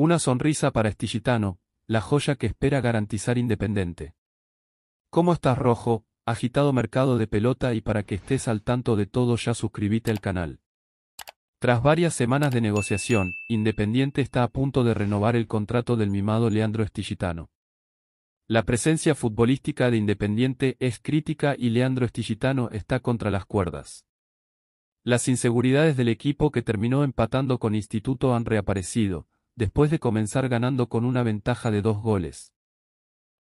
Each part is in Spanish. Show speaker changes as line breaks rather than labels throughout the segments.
Una sonrisa para Estigitano, la joya que espera garantizar Independiente. ¿Cómo estás rojo, agitado mercado de pelota y para que estés al tanto de todo ya suscribite al canal. Tras varias semanas de negociación, Independiente está a punto de renovar el contrato del mimado Leandro Estigitano. La presencia futbolística de Independiente es crítica y Leandro Estigitano está contra las cuerdas. Las inseguridades del equipo que terminó empatando con Instituto han reaparecido, después de comenzar ganando con una ventaja de dos goles.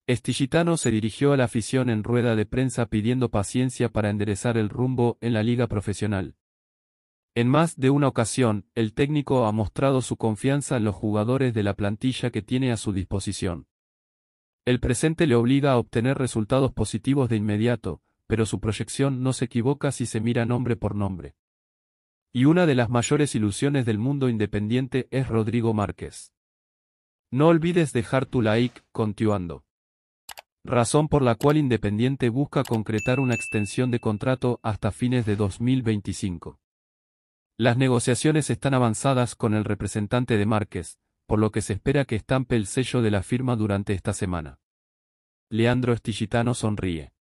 Estigitano se dirigió a la afición en rueda de prensa pidiendo paciencia para enderezar el rumbo en la liga profesional. En más de una ocasión, el técnico ha mostrado su confianza en los jugadores de la plantilla que tiene a su disposición. El presente le obliga a obtener resultados positivos de inmediato, pero su proyección no se equivoca si se mira nombre por nombre. Y una de las mayores ilusiones del mundo independiente es Rodrigo Márquez. No olvides dejar tu like, continuando. Razón por la cual Independiente busca concretar una extensión de contrato hasta fines de 2025. Las negociaciones están avanzadas con el representante de Márquez, por lo que se espera que estampe el sello de la firma durante esta semana. Leandro Estigitano sonríe.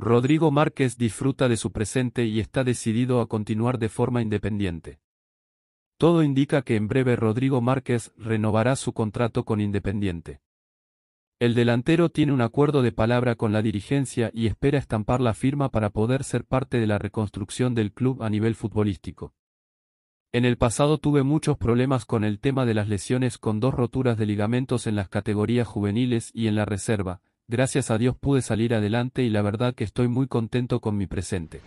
Rodrigo Márquez disfruta de su presente y está decidido a continuar de forma independiente. Todo indica que en breve Rodrigo Márquez renovará su contrato con Independiente. El delantero tiene un acuerdo de palabra con la dirigencia y espera estampar la firma para poder ser parte de la reconstrucción del club a nivel futbolístico. En el pasado tuve muchos problemas con el tema de las lesiones con dos roturas de ligamentos en las categorías juveniles y en la reserva, gracias a Dios pude salir adelante y la verdad que estoy muy contento con mi presente.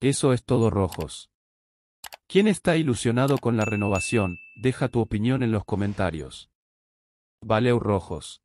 Eso es todo rojos. ¿Quién está ilusionado con la renovación? Deja tu opinión en los comentarios. Valeu Rojos.